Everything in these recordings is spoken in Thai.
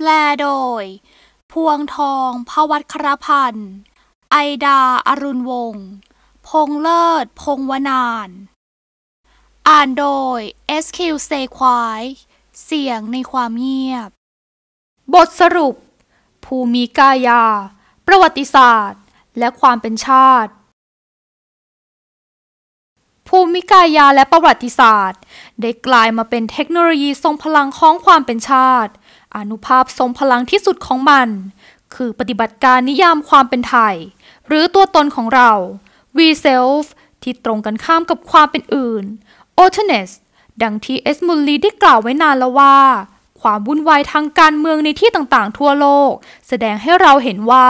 แปลโดย พวงทองพวัตครพันธ์ไอดาอรุณวงศ์ พงเลิศพงวนาน อ่านโดย SQ เซควาย เสียงในความเงียบ บทสรุป ภูมิกายา ประวัติศาสตร์ และความเป็นชาติ ภูมิกายาและประวัติศาสตร์ ได้กลายมาเป็นเทคโนโลยีทรงพลังของความเป็นชาติอนุภาพทรงพลังที่สุดของมัน คือปฏิบัติการนิยามความเป็นไทย หรือตัวตนของเรา we self ที่ตรงกันข้ามกับความเป็นอื่น o t h e n e s s ดังที่เอสมุลลีได้กล่าวไว้นานแล้วว่า ความวุ่นวายทางการเมืองในที่ต่างๆทั่วโลก แสดงให้เราเห็นว่า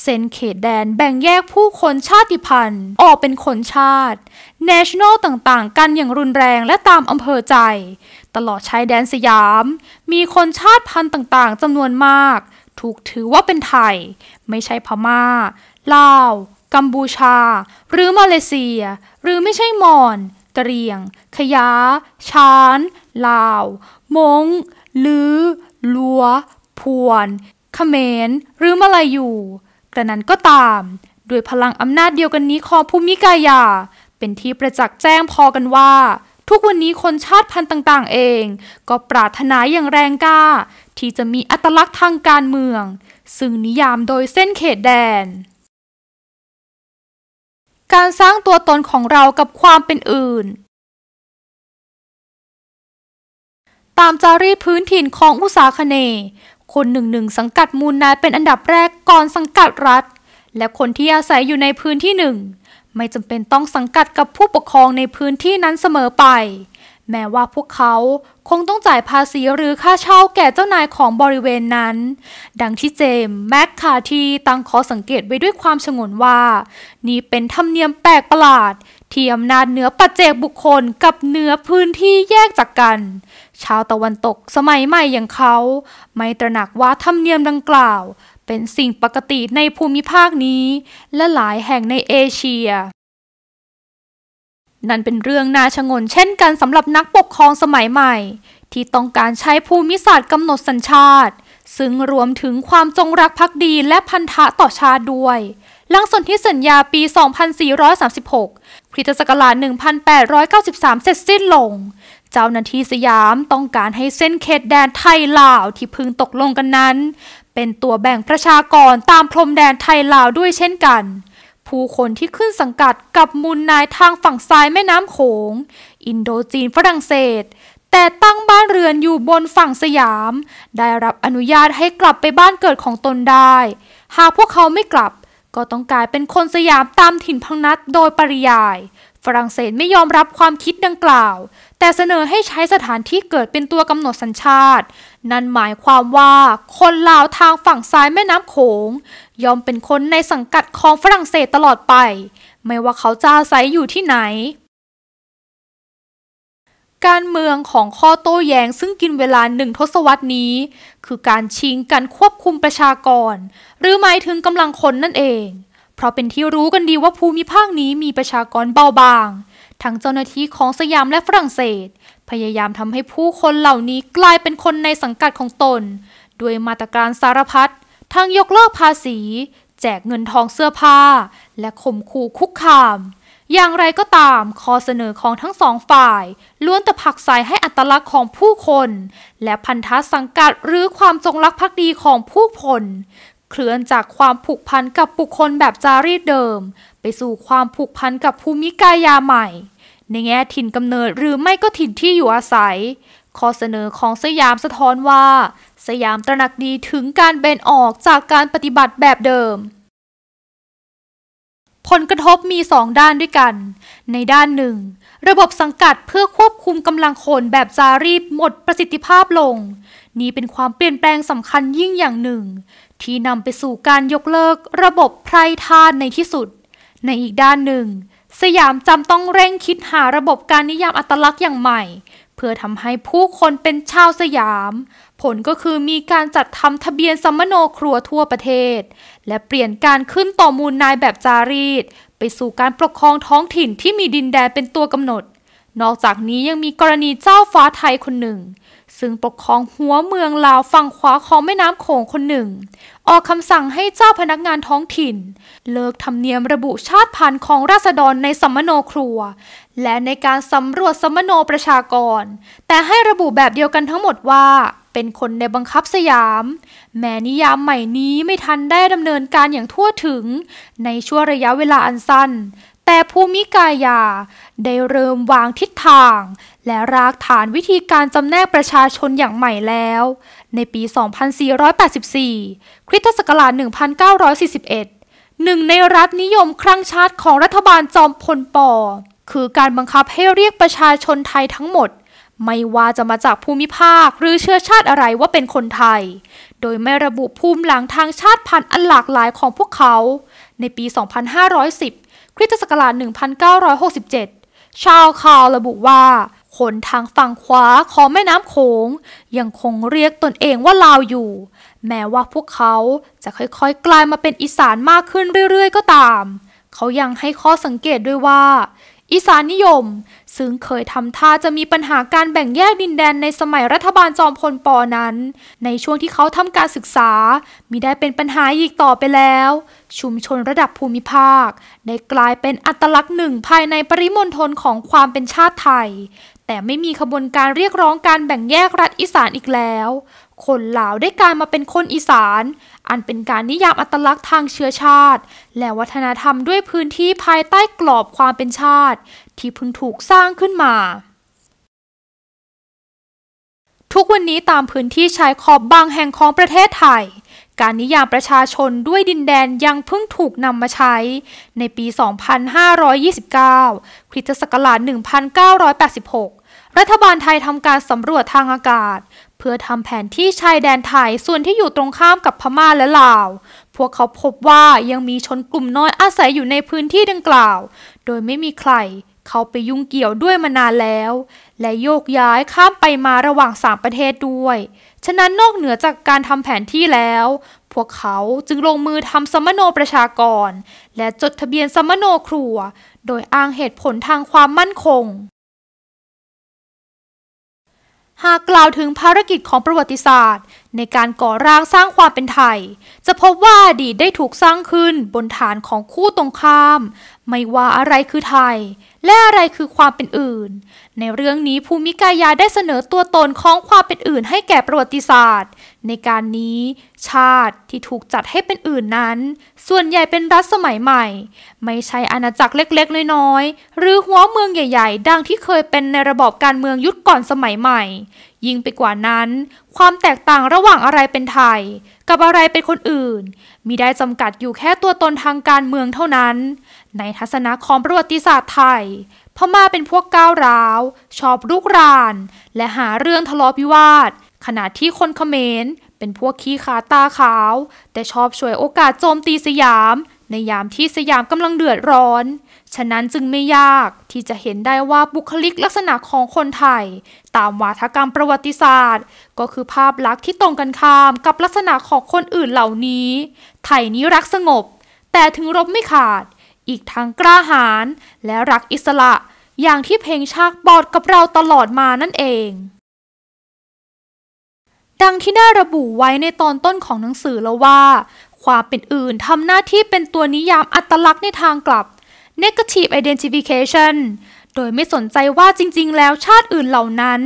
เซนเขตแดนแบ่งแยกผู้คนชาติพันธุ์ออกเป็นคนชาติ national ต่างๆกันอย่างรุนแรงและตามอำเภอใจตลอดชายแดนสยาม มีคนชาติพันธุ์ต่าง ๆจำนวนมาก ถูกถือว่าเป็นไทย ไม่ใช่พมา่าลาว กัมพูชา หรือมาเลเซีย หรือไม่ใช่มอนเตรียง ขยาชาน ลาวมงลือ ลัวพวนเขมร หรือมาลายูกระนั้นก็ตาม ด้วยพลังอำนาจเดียวกันนี้ของภูมิกายา เป็นที่ประจักษ์แจ้งพอกันว่าทุกวันนี้คนชาติพันธุ์ต่างๆ เองก็ปรารถนาอย่างแรงกล้าที่จะมีอัตลักษณ์ทางการเมือง ซึ่งนิยามโดยเส้นเขตแดน การสร้างตัวตนของเรากับความเป็นอื่น ตามจารีตพื้นถิ่นของอุษาคเน คนหนึ่งหนึ่งสังกัดมูลนายเป็นอันดับแรกก่อนสังกัดรัฐ และคนที่อาศัยอยู่ในพื้นที่หนึ่งไม่จำเป็นต้องสังกัดกับผู้ปกครองในพื้นที่นั้นเสมอไป แม้ว่าพวกเขาคงต้องจ่ายภาษีหรือค่าเช่าแก่เจ้านายของบริเวณนั้น ดังที่เจมส์แม็กคาทีตั้งขอสังเกตไว้ด้วยความฉงนว่านี่เป็นธรรมเนียมแปลกประหลาด ที่อำนาจเหนือปัจเจกบุคคลกับเหนือพื้นที่แยกจากกัน ชาวตะวันตกสมัยใหม่อย่างเขา ไม่ตระหนักว่าธรรมเนียมดังกล่าวเป็นสิ่งปกติในภูมิภาคนี้ และหลายแห่งในเอเชีย นั่นเป็นเรื่องน่าชงนเช่นกันสำหรับนักปกครองสมัยใหม่ ที่ต้องการใช้ภูมิศาสตร์กำหนดสัญชาติ ซึ่งรวมถึงความจงรักภักดีและพันธะต่อชาติด้วยหลังสนธิสัญญาปี 2436พิสตศักราช 1893 เสร็จสิ้นลง เจ้าหน้าที่สยามต้องการให้เส้นเขตแดนไทยลาวที่พึงตกลงกันนั้นเป็นตัวแบ่งประชากรตามพรมแดนไทยลาวด้วยเช่นกัน ผู้คนที่ขึ้นสังกัดกับมูลนายทางฝั่งซ้ายแม่น้ำโขง อินโดจีนฝรั่งเศส แต่ตั้งบ้านเรือนอยู่บนฝั่งสยาม ได้รับอนุญาตให้กลับไปบ้านเกิดของตนได้ หากพวกเขาไม่กลับ ก็ต้องกลายเป็นคนสยามตามถิ่นพังนัดโดยปริยายฝรั่งเศสไม่ยอมรับความคิดดังกล่าว แต่เสนอให้ใช้สถานที่เกิดเป็นตัวกำหนดสัญชาติ นั่นหมายความว่าคนลาวทางฝั่งซ้ายแม่น้ำโขง ยอมเป็นคนในสังกัดของฝรั่งเศสตลอดไป ไม่ว่าเขาจะอาศัยอยู่ที่ไหน การเมืองของข้อโต้แย้งซึ่งกินเวลาหนึ่งทศวรรษนี้ คือการชิงการควบคุมประชากร หรือหมายถึงกำลังคนนั่นเองเพราะเป็นที่รู้กันดีว่าภูมิภาคนี้มีประชากรเบาบาง ทั้งเจ้าหน้าที่ของสยามและฝรั่งเศส พยายามทำให้ผู้คนเหล่านี้กลายเป็นคนในสังกัดของตน ด้วยมาตรการสารพัด ทั้งยกเลิกภาษี แจกเงินทองเสื้อผ้า และข่มขู่คุกคาม อย่างไรก็ตามข้อเสนอของทั้งสองฝ่าย ล้วนแต่ผักใสให้อัตลักษณ์ของผู้คน และพันธะสังกัดหรือความจงรักภักดีของผู้คนเคลื่อนจากความผูกพันกับบุคคลแบบจารีตเดิม ไปสู่ความผูกพันกับภูมิกายาใหม่ ในแง่ถิ่นกำเนิดหรือไม่ก็ถิ่นที่อยู่อาศัยข้อเสนอของสยามสะท้อนว่า สยามตระหนักดีถึงการเบนออกจากการปฏิบัติแบบเดิม ผลกระทบมีสองด้านด้วยกัน ในด้านหนึ่งระบบสังกัดเพื่อควบคุมกำลังคนแบบจารีบหมดประสิทธิภาพลง นี่เป็นความเปลี่ยนแปลงสำคัญยิ่งอย่างหนึ่ง ที่นำไปสู่การยกเลิกระบบไพรทานในที่สุด ในอีกด้านหนึ่ง สยามจำต้องเร่งคิดหาระบบการนิยามอัตลักษณ์อย่างใหม่ เพื่อทำให้ผู้คนเป็นชาวสยาม ผลก็คือมีการจัดทำทะเบียนสมมโนครัวทั่วประเทศ และเปลี่ยนการขึ้นต่อมูลนายแบบจารีตไปสู่การปกครองท้องถิ่นที่มีดินแดนเป็นตัวกำหนด นอกจากนี้ยังมีกรณีเจ้าฟ้าไทยคนหนึ่ง ซึ่งปกครองหัวเมืองลาวฝั่งขวาของแม่น้ำโขงคนหนึ่ง ออกคำสั่งให้เจ้าพนักงานท้องถิ่นเลิกทำเนียมระบุชาติพันธุ์ของราษฎรในสัมมโนครัว และในการสำรวจสัมมโนประชากร แต่ให้ระบุแบบเดียวกันทั้งหมดว่า เป็นคนในบังคับสยามแม้นิยามใหม่นี้ไม่ทันได้ดำเนินการอย่างทั่วถึง ในช่วงระยะเวลาอันสั้น แต่ภูมิกายา ได้เริ่มวางทิศทาง และรากฐานวิธีการจำแนกประชาชนอย่างใหม่แล้ว ในปี 2484 คริสตศักราช 1941 หนึ่งในรัฐนิยมครั้งชาติของรัฐบาลจอมพลป คือการบังคับให้เรียกประชาชนไทยทั้งหมดไม่ว่าจะมาจากภูมิภาคหรือเชื้อชาติอะไรว่าเป็นคนไทย โดยไม่ระบุภูมิหลังทางชาติพันธุ์อันหลากหลายของพวกเขา ในปี 2510 คริสตศักราช 1967 ชาวคาวระบุว่า คนทางฝั่งขวาของแม่น้ำโขง ยังคงเรียกตนเองว่าลาวอยู่ แม้ว่าพวกเขาจะค่อยๆ กลายมาเป็นอีสานมากขึ้นเรื่อยๆก็ตาม เขายังให้ข้อสังเกตด้วยว่าอีสานนิยม ซึ่งเคยทำท่าจะมีปัญหาการแบ่งแยกดินแดนในสมัยรัฐบาลจอมพลปอนั้น ในช่วงที่เขาทำการศึกษา มีได้เป็นปัญหาอีกต่อไปแล้ว ชุมชนระดับภูมิภาค ได้กลายเป็นอัตลักษณ์หนึ่งภายในปริมณฑลของความเป็นชาติไทย แต่ไม่มีขบวนการเรียกร้องการแบ่งแยกรัฐอีสานอีกแล้ว คนลาวได้กลายมาเป็นคนอีสานอันเป็นการนิยามอัตลักษณ์ทางเชื้อชาติ และวัฒนธรรมด้วยพื้นที่ภายใต้กรอบความเป็นชาติ ที่เพิ่งถูกสร้างขึ้นมา ทุกวันนี้ตามพื้นที่ชายขอบบางแห่งของประเทศไทย การนิยามประชาชนด้วยดินแดนยังเพิ่งถูกนำมาใช้ ในปี 2529คริสตศักราช 1986 รัฐบาลไทยทำการสำรวจทางอากาศเพื่อทำแผนที่ชายแดนไทย ส่วนที่อยู่ตรงข้ามกับพม่าและลาว พวกเขาพบว่ายังมีชนกลุ่มน้อยอาศัยอยู่ในพื้นที่ดังกล่าว โดยไม่มีใคร เขาไปยุ่งเกี่ยวด้วยมานานแล้ว และโยกย้ายข้ามไปมาระหว่างสามประเทศด้วย ฉะนั้นนอกเหนือจากการทำแผนที่แล้ว พวกเขาจึงลงมือทำสมโนประชากร และจดทะเบียนสมโนครัว โดยอ้างเหตุผลทางความมั่นคงหากกล่าวถึงภารกิจของประวัติศาสตร์ ในการก่อร่างสร้างความเป็นไทย จะพบว่าอดีตได้ถูกสร้างขึ้นบนฐานของคู่ตรงข้าม ไม่ว่าอะไรคือไทย และอะไรคือความเป็นอื่น ในเรื่องนี้ภูมิกายาได้เสนอตัวตนของความเป็นอื่นให้แก่ประวัติศาสตร์ในการนี้ชาติที่ถูกจัดให้เป็นอื่นนั้น ส่วนใหญ่เป็นรัฐสมัยใหม่ ไม่ใช่อาณาจักรเล็ก ๆ น้อยๆ หรือหัวเมืองใหญ่ๆ ดังที่เคยเป็นในระบบการเมืองยุคก่อนสมัยใหม่ ยิ่งไปกว่านั้น ความแตกต่างระหว่างอะไรเป็นไทย กับอะไรเป็นคนอื่นมิได้จำกัดอยู่แค่ตัวตนทางการเมืองเท่านั้น ในทัศนะของประวัติศาสตร์ไทยพม่าเป็นพวกก้าวร้าว ชอบลุกราน และหาเรื่องทะเลาะวิวาท ขณะที่คนเขมรเป็นพวกขี้ขาตาขาว แต่ชอบช่วยโอกาสโจมตีสยาม ในยามที่สยามกำลังเดือดร้อน ฉะนั้นจึงไม่ยากที่จะเห็นได้ว่าบุคลิกลักษณะของคนไทย ตามวาทกรรมประวัติศาสตร์ ก็คือภาพลักษณ์ที่ตรงกันข้ามกับลักษณะของคนอื่นเหล่านี้ ไทยนี้รักสงบ แต่ถึงรบไม่ขาด อีกทั้งกล้าหาญและรักอิสระ อย่างที่เพลงชาติบอดกับเราตลอดมานั่นเองดังที่ได้ระบุไว้ในตอนต้นของหนังสือแล้วว่า ความเป็นอื่นทำหน้าที่เป็นตัวนิยามอัตลักษณ์ในทางกลับ negative identification โดยไม่สนใจว่าจริงๆ แล้วชาติอื่นเหล่านั้น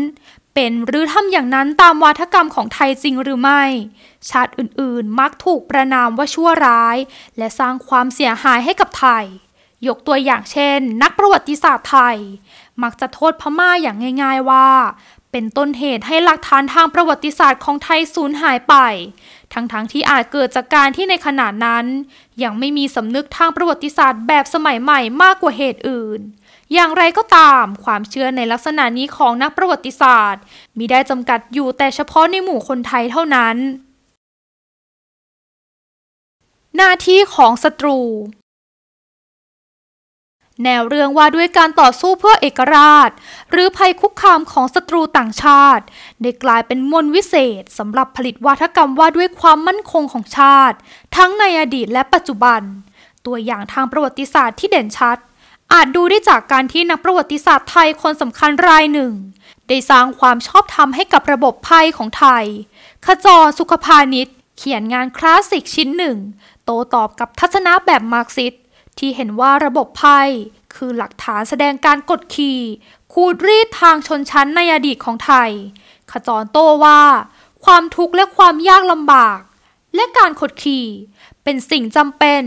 เป็นหรือทำอย่างนั้นตามวาทกรรมของไทยจริงหรือไม่ ชาติอื่นๆ มักถูกประนามว่าชั่วร้าย และสร้างความเสียหายให้กับไทย ยกตัวอย่างเช่น นักประวัติศาสตร์ไทยมักจะโทษพม่าอย่างง่าย ๆว่าเป็นต้นเหตุให้หลักฐานทางประวัติศาสตร์ของไทยสูญหายไป ทั้งๆทที่อาจเกิดจากการที่ในขณะนั้น ยังไม่มีสำนึกทางประวัติศาสตร์แบบสมัยใหม่มากกว่าเหตุอื่น อย่างไรก็ตามความเชื่อในลักษณะนี้ของนักประวัติศาสตร์มีได้จำกัดอยู่แต่เฉพาะในหมู่คนไทยเท่านั้น หน้าที่ของศัตรูแนวเรื่องว่าด้วยการต่อสู้เพื่อเอกราช หรือภัยคุกคามของศัตรูต่างชาติ ได้กลายเป็นมนวิเศษสำหรับผลิตวาทกรรมว่าด้วยความมั่นคงของชาติ ทั้งในอดีตและปัจจุบัน ตัวอย่างทางประวัติศาสตร์ที่เด่นชัด อาจดูได้จากการที่นักประวัติศาสตร์ไทยคนสำคัญรายหนึ่ง ได้สร้างความชอบธรรมให้กับระบบภัยของไทย ขจรสุขพาณิชย์เขียนงานคลาสสิกชิ้นหนึ่ง โตตอบกับทัศนะแบบมาร์กซิสที่เห็นว่าระบบไพ่คือหลักฐานแสดงการกดขี่ขูดรีดทางชนชั้นในอดีตของไทย ขจรโต้ว่า ความทุกข์และความยากลำบาก และการขดขี่เป็นสิ่งจำเป็น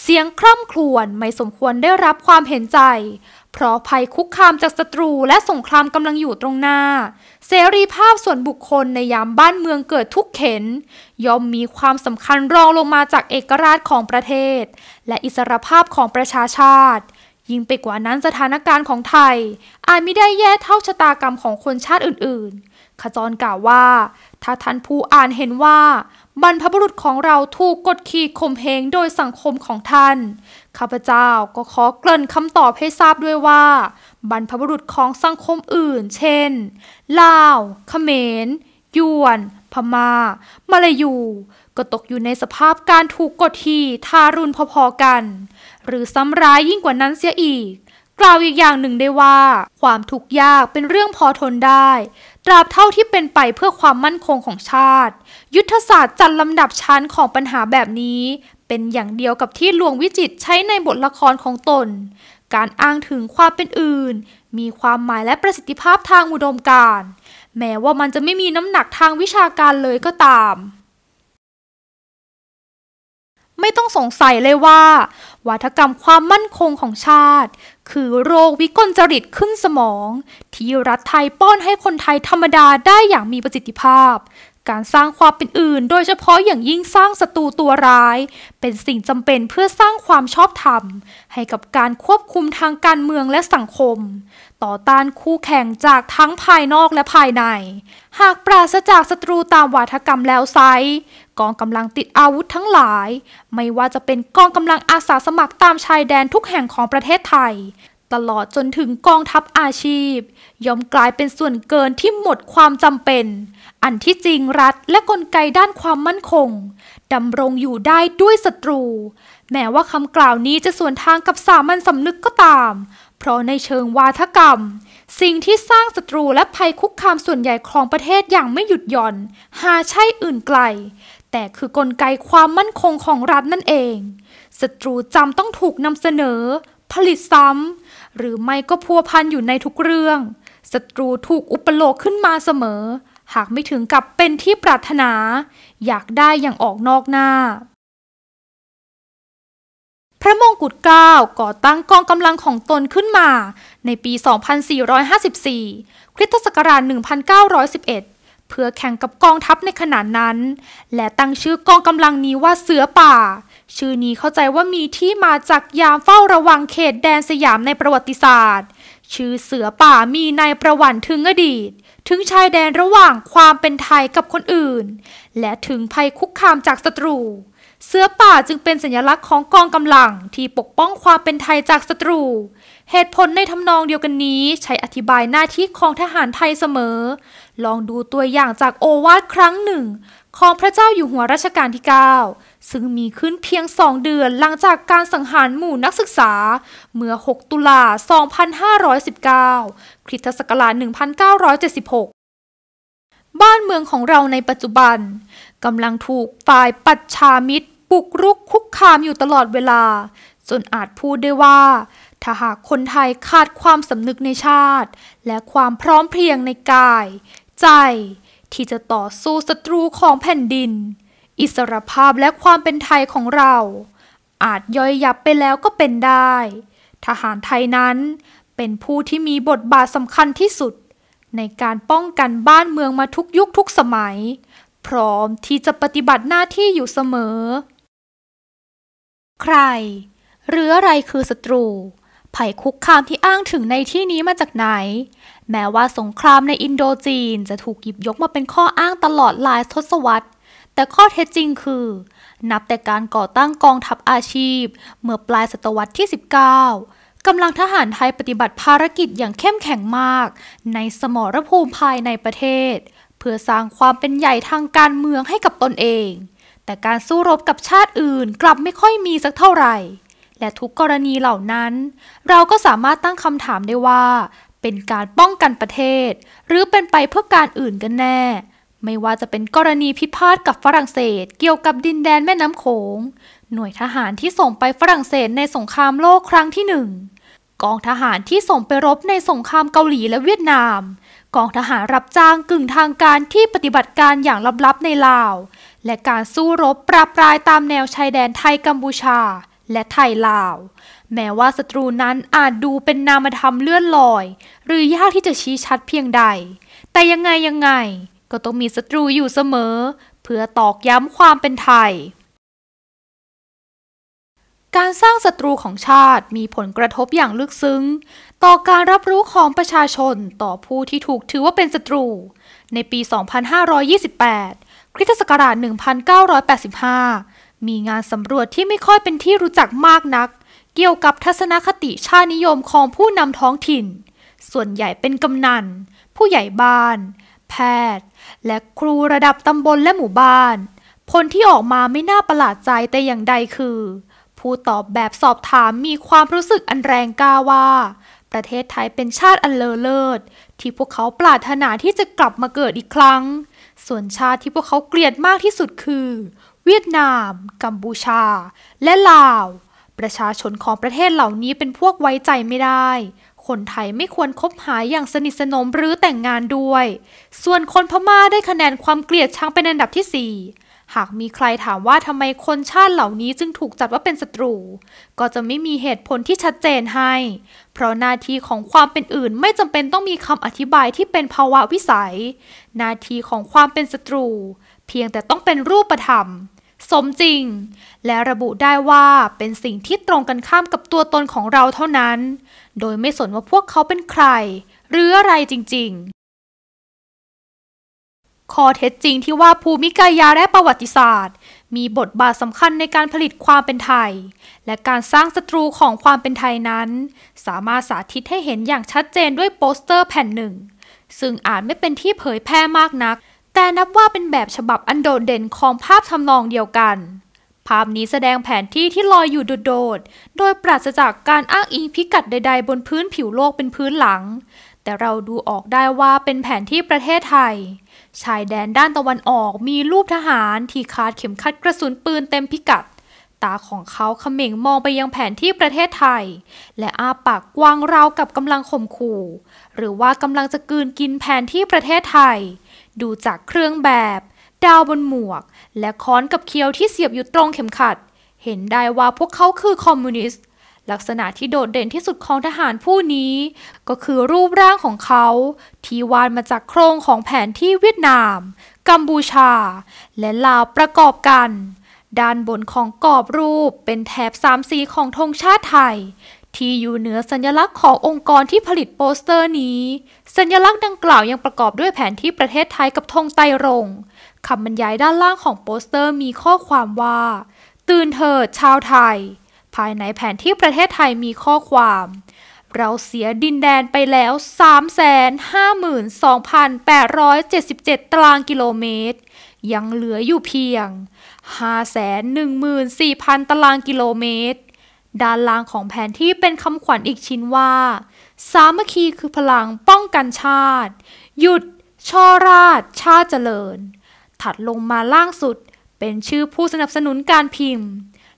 เสียงคร่ำครวญไม่สมควรได้รับความเห็นใจเพราะภัยคุกคามจากศัตรูและสงครามกำลังอยู่ตรงหน้า เสรีภาพส่วนบุคคลในยามบ้านเมืองเกิดทุกเข็นย่อมมีความสำคัญรองลงมาจากเอกราชของประเทศ และอิสรภาพของประชาชาติ ยิ่งไปกว่านั้นสถานการณ์ของไทย อาจไม่ได้แย่เท่าชะตากรรมของคนชาติอื่นๆขจรกล่าวว่า ถ้าท่านผู้อ่านเห็นว่าบรรพบุรุษของเราถูกกดขี่ข่มเหงโดยสังคมของท่าน ข้าพเจ้าก็ขอเกริ่นคำตอบให้ทราบด้วยว่าบรรพบุรุษของสังคมอื่นเช่นลาวเขมรยวน พมา่ามาลายู ก็ตกอยู่ในสภาพการถูกกดขี่ทารุณพอๆกัน หรือซ้ำร้ายยิ่งกว่านั้นเสียอีก กล่าวอีกอย่างหนึ่งได้ว่า ความทุกข์ยากเป็นเรื่องพอทนได้ตราบเท่าที่เป็นไปเพื่อความมั่นคงของชาติ ยุทธศาสตร์จัดลำดับชั้นของปัญหาแบบนี้ เป็นอย่างเดียวกับที่หลวงวิจิตใช้ในบทละครของตน การอ้างถึงความเป็นอื่น มีความหมายและประสิทธิภาพทางอุดมการ แม้ว่ามันจะไม่มีน้ำหนักทางวิชาการเลยก็ตามไม่ต้องสงสัยเลยว่าวัฒกรรมความมั่นคงของชาติ คือโรควิกลจริตขึ้นสมอง ที่รัฐไทยป้อนให้คนไทยธรรมดาได้อย่างมีประสิทธิภาพการสร้างความเป็นอื่นโดยเฉพาะอย่างยิ่งสร้างศัตรูตัวร้ายเป็นสิ่งจำเป็นเพื่อสร้างความชอบธรรมให้กับการควบคุมทางการเมืองและสังคม ต่อต้านคู่แข่งจากทั้งภายนอกและภายใน หากปราศจากศัตรูตามวาทกรรมแล้วไซกองกำลังติดอาวุธทั้งหลายไม่ว่าจะเป็นกองกำลังอาสาสมัครตามชายแดนทุกแห่งของประเทศไทยตลอดจนถึงกองทัพอาชีพยอมกลายเป็นส่วนเกินที่หมดความจำเป็น อันที่จริงรัฐและกลไกด้านความมั่นคงดำรงอยู่ได้ด้วยศัตรู แม้ว่าคำกล่าวนี้จะสวนทางกับสามัญสำนึกก็ตาม เพราะในเชิงวาทกรรม สิ่งที่สร้างศัตรูและภัยคุกคามส่วนใหญ่ของประเทศอย่างไม่หยุดหย่อน หาใช่อื่นไกลแต่คือกลไกความมั่นคงของรัฐนั่นเองศัตรูจำต้องถูกนำเสนอ ผลิตซ้ำหรือไม่ก็พัวพันอยู่ในทุกเรื่อง ศัตรูถูกอุปโลกขึ้นมาเสมอ หากไม่ถึงกับเป็นที่ปรารถนา อยากได้อย่างออกนอกหน้า พระมงกุฎเกล้าก่อตั้งกองกำลังของตนขึ้นมา ในปี 2454คริสตศักราช 1911 เพื่อแข่งกับกองทัพในขณะนั้น และตั้งชื่อกองกำลังนี้ว่าเสือป่าชื่อนี้เข้าใจว่ามีที่มาจากยามเฝ้าระวังเขตแดนสยามในประวัติศาสตร์ ชื่อเสือป่ามีในประวัติถึงอดีต ถึงชายแดนระหว่างความเป็นไทยกับคนอื่น และถึงภัยคุกคามจากศัตรู เสือป่าจึงเป็นสัญลักษณ์ของกองกำลังที่ปกป้องความเป็นไทยจากศัตรู เหตุผลในทำนองเดียวกันนี้ใช้อธิบายหน้าที่ของทหารไทยเสมอ ลองดูตัวอย่างจากโอวาทครั้งหนึ่งของพระเจ้าอยู่หัวรัชกาลที่ 9 ซึ่งมีขึ้นเพียงสองเดือนหลังจากการสังหารหมู่นักศึกษาเมื่อ 6 ตุลา 2519คริสตศักราช1976 บ้านเมืองของเราในปัจจุบันกำลังถูกฝ่ายปัจฉามิตรปุกรุกคุกคามอยู่ตลอดเวลา จนอาจพูดได้ว่า ถ้าหากคนไทยขาดความสำนึกในชาติ และความพร้อมเพรียงในกาย ใจที่จะต่อสู้ศัตรูของแผ่นดิน อิสรภาพและความเป็นไทยของเรา อาจย่อยยับไปแล้วก็เป็นได้ ทหารไทยนั้น เป็นผู้ที่มีบทบาทสำคัญที่สุด ในการป้องกันบ้านเมืองมาทุกยุคทุกสมัย พร้อมที่จะปฏิบัติหน้าที่อยู่เสมอ ใคร หรืออะไรคือศัตรูภัยคุกคามที่อ้างถึงในที่นี้มาจากไหนแม้ว่าสงครามในอินโดจีน จะถูกหยิบยกมาเป็นข้ออ้างตลอดหลายทศวรรษ แต่ข้อเท็จจริงคือ นับแต่การก่อตั้งกองทัพอาชีพ เมื่อปลายศตวรรษที่ 19 กำลังทหารไทยปฏิบัติภารกิจอย่างเข้มแข็งมาก ในสมรภูมิภายในประเทศ เพื่อสร้างความเป็นใหญ่ทางการเมืองให้กับตนเอง แต่การสู้รบกับชาติอื่น กลับไม่ค่อยมีสักเท่าไหร่ และทุกกรณีเหล่านั้น เราก็สามารถตั้งคำถามได้ว่าเป็นการป้องกันประเทศหรือเป็นไปเพื่อการอื่นกันแน่ ไม่ว่าจะเป็นกรณีพิพาทกับฝรั่งเศส เกี่ยวกับดินแดนแม่น้ำโขงหน่วยทหารที่ส่งไปฝรั่งเศสในสงครามโลกครั้งที่หนึ่งกองทหารที่ส่งไปรบในสงครามเกาหลีและเวียดนาม กองทหารรับจ้างกึ่งทางการที่ปฏิบัติการอย่างลับๆในลาว และการสู้รบปราบปรายตามแนวชายแดนไทยกัมพูชาและไทยลาวแม้ว่าศัตรูนั้นอาจดูเป็นนามธรรมเลื่อนลอย หรือยากที่จะชี้ชัดเพียงใด แต่ยังไงยังไง ก็ต้องมีศัตรูอยู่เสมอ เพื่อตอกย้ำความเป็นไทย การสร้างศัตรูของชาติมีผลกระทบอย่างลึกซึ้ง ต่อการรับรู้ของประชาชนต่อผู้ที่ถูกถือว่าเป็นศัตรู ในปี 2528 คริสตศักราช 1985 มีงานสำรวจที่ไม่ค่อยเป็นที่รู้จักมากนักเกี่ยวกับทัศนคติชาตินิยมของผู้นำท้องถิ่น ส่วนใหญ่เป็นกำนันผู้ใหญ่บ้าน แพทย์ และครูระดับตำบลและหมู่บ้านผลที่ออกมาไม่น่าประหลาดใจแต่อย่างใดคือ ผู้ตอบแบบสอบถามมีความรู้สึกอันแรงกล้าว่า ประเทศไทยเป็นชาติอันเลอเลิศที่พวกเขาปรารถนาที่จะกลับมาเกิดอีกครั้ง ส่วนชาติที่พวกเขาเกลียดมากที่สุดคือ เวียดนาม กัมพูชา และลาวประชาชนของประเทศเหล่านี้เป็นพวกไว้ใจไม่ได้ คนไทยไม่ควรคบหาอย่างสนิทสนมหรือแต่งงานด้วย ส่วนคนพม่าได้คะแนนความเกลียดชังเป็นอันดับที่ 4 หากมีใครถามว่าทำไมคนชาติเหล่านี้จึงถูกจัดว่าเป็นศัตรู ก็จะไม่มีเหตุผลที่ชัดเจนให้ เพราะหน้าที่ของความเป็นอื่นไม่จำเป็นต้องมีคำอธิบายที่เป็นภาวะวิสัย หน้าที่ของความเป็นศัตรู เพียงแต่ต้องเป็นรูปธรรมสมจริง และระบุได้ว่าเป็นสิ่งที่ตรงกันข้ามกับตัวตนของเราเท่านั้น โดยไม่สนว่าพวกเขาเป็นใคร หรืออะไรจริงๆข้อเท็จจริงที่ว่าภูมิกายาและประวัติศาสตร์ มีบทบาทสำคัญในการผลิตความเป็นไทย และการสร้างศัตรูของความเป็นไทยนั้น สามารถสาธิตให้เห็นอย่างชัดเจนด้วยโปสเตอร์แผ่นหนึ่ง ซึ่งอาจไม่เป็นที่เผยแพร่มากนักแต่นับว่าเป็นแบบฉบับอันโดดเด่นของภาพทำนองเดียวกัน ภาพนี้แสดงแผนที่ที่ลอยอยู่โดดๆ โดยปราศจากการอ้างอิงพิกัดใดๆบนพื้นผิวโลกเป็นพื้นหลัง แต่เราดูออกได้ว่าเป็นแผนที่ประเทศไทย ชายแดนด้านตะวันออกมีรูปทหารที่คาดเข็มขัดกระสุนปืนเต็มพิกัด ตาของเขาเขม่งมองไปยังแผนที่ประเทศไทย และอาปากกว้างราวกับกำลังข่มขู่ หรือว่ากำลังจะกืนกินแผนที่ประเทศไทยดูจากเครื่องแบบ ดาวบนหมวกและค้อนกับเคียวที่เสียบอยู่ตรงเข็มขัด เห็นได้ว่าพวกเขาคือคอมมิวนิสต์ ลักษณะที่โดดเด่นที่สุดของทหารผู้นี้ ก็คือรูปร่างของเขา ที่วาดมาจากโครงของแผนที่เวียดนาม กัมพูชา และลาวประกอบกัน ด้านบนของกรอบรูปเป็นแถบสามสีของธงชาติไทยที่อยู่เหนือสัญลักษณ์ขององค์กรที่ผลิตโปสเตอร์นี้ สัญลักษณ์ดังกล่าวยังประกอบด้วยแผนที่ประเทศไทยกับธงไตรงคำบรรยายด้านล่างของโปสเตอร์มีข้อความว่า ตื่นเถิดชาวไทย ภายในแผนที่ประเทศไทยมีข้อความ เราเสียดินแดนไปแล้ว352,877 ตารางกิโลเมตร ยังเหลืออยู่เพียง 514,000 ตารางกิโลเมตรด้านล่างของแผนที่เป็นคำขวัญอีกชิ้นว่า สามัคคีคือพลังป้องกันชาติ หยุด ช่อราชชาติเจริญ ถัดลงมาล่างสุด เป็นชื่อผู้สนับสนุนการพิมพ์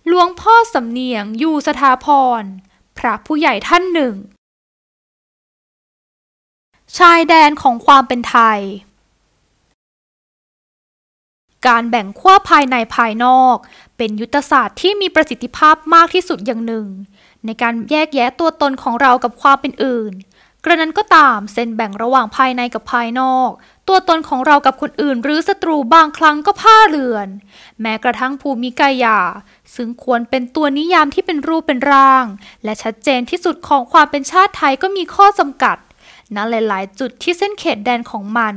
หลวงพ่อสำเนียง อยู่สถาพร พระผู้ใหญ่ท่านหนึ่ง ชายแดนของความเป็นไทยการแบ่งขั้วภายในภายนอกเป็นยุทธศาสตร์ที่มีประสิทธิภาพมากที่สุดอย่างหนึ่ง ในการแยกแยะตัวตนของเรากับความเป็นอื่น กระนั้นก็ตาม เส้นแบ่งระหว่างภายในกับภายนอก ตัวตนของเรากับคนอื่นหรือศัตรูบางครั้งก็ผ้าเรือน แม้กระทั่งภูมิกายาซึ่งควรเป็นตัวนิยามที่เป็นรูปเป็นร่าง และชัดเจนที่สุดของความเป็นชาติไทยก็มีข้อจำกัดณหลาย ๆ จุดที่เส้นเขตแดนของมัน